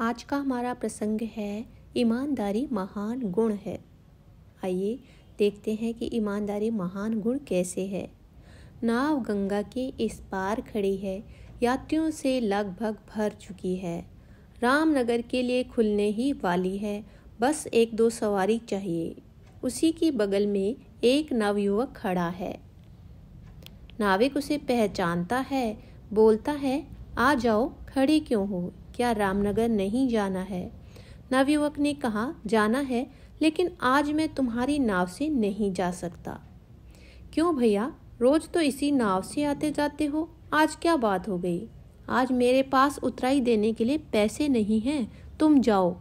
आज का हमारा प्रसंग है ईमानदारी महान गुण है आइए देखते हैं कि ईमानदारी महान गुण कैसे है नाव गंगा के इस पार खड़ी है यात्रियों से लगभग भर चुकी है रामनगर के लिए खुलने ही वाली है बस एक दो सवारी चाहिए उसी के बगल में एक नवयुवक खड़ा है नाविक उसे पहचानता है बोलता है आ जाओ खड़े क्यों हो क्या रामनगर नहीं जाना है नवयुवक ने कहा जाना है लेकिन आज मैं तुम्हारी नाव से नहीं जा सकता क्यों भैया रोज तो इसी नाव से आते जाते हो आज क्या बात हो गई आज मेरे पास उतराई देने के लिए पैसे नहीं हैं तुम जाओ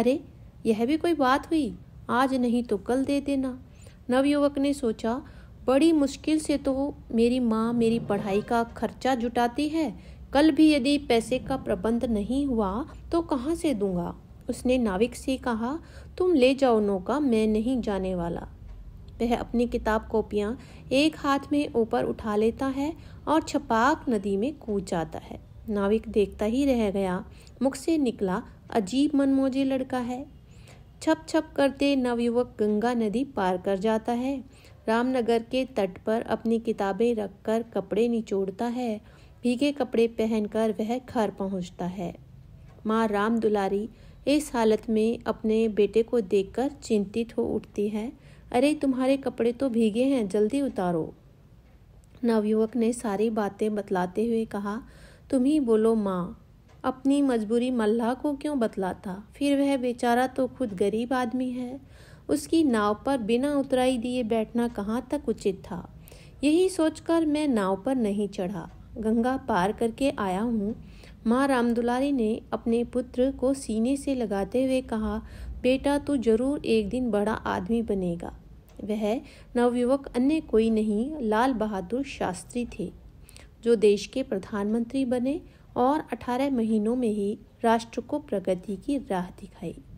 अरे यह भी कोई बात हुई आज नहीं तो कल दे देना नवयुवक ने सोचा बड़ी मुश्किल से तो मेरी माँ मेरी पढ़ाई का खर्चा जुटाती है कल भी यदि पैसे का प्रबंध नहीं हुआ तो कहाँ से दूंगा उसने नाविक से कहा तुम ले जाओ नौका मैं नहीं जाने वाला वह अपनी किताब कॉपियाँ एक हाथ में ऊपर उठा लेता है और छपाक नदी में कूद जाता है नाविक देखता ही रह गया मुख से निकला अजीब मनमोजे लड़का है छप छप करते नवयुवक गंगा नदी पार कर जाता है रामनगर के तट पर अपनी किताबें रखकर कपड़े निचोड़ता है भीगे कपड़े पहनकर वह घर पहुंचता है माँ राम दुलारी इस हालत में अपने बेटे को देखकर चिंतित हो उठती है अरे तुम्हारे कपड़े तो भीगे हैं जल्दी उतारो नवयुवक ने सारी बातें बतलाते हुए कहा तुम ही बोलो माँ अपनी मजबूरी मल्लाह को क्यों बतलाता फिर वह बेचारा तो खुद गरीब आदमी है उसकी नाव पर बिना उतराई दिए बैठना कहाँ तक उचित था यही सोचकर मैं नाव पर नहीं चढ़ा गंगा पार करके आया हूँ माँ रामदुलारी ने अपने पुत्र को सीने से लगाते हुए कहा बेटा तू जरूर एक दिन बड़ा आदमी बनेगा वह नवयुवक अन्य कोई नहीं लाल बहादुर शास्त्री थे जो देश के प्रधानमंत्री बने और 18 महीनों में ही राष्ट्र को प्रगति की राह दिखाई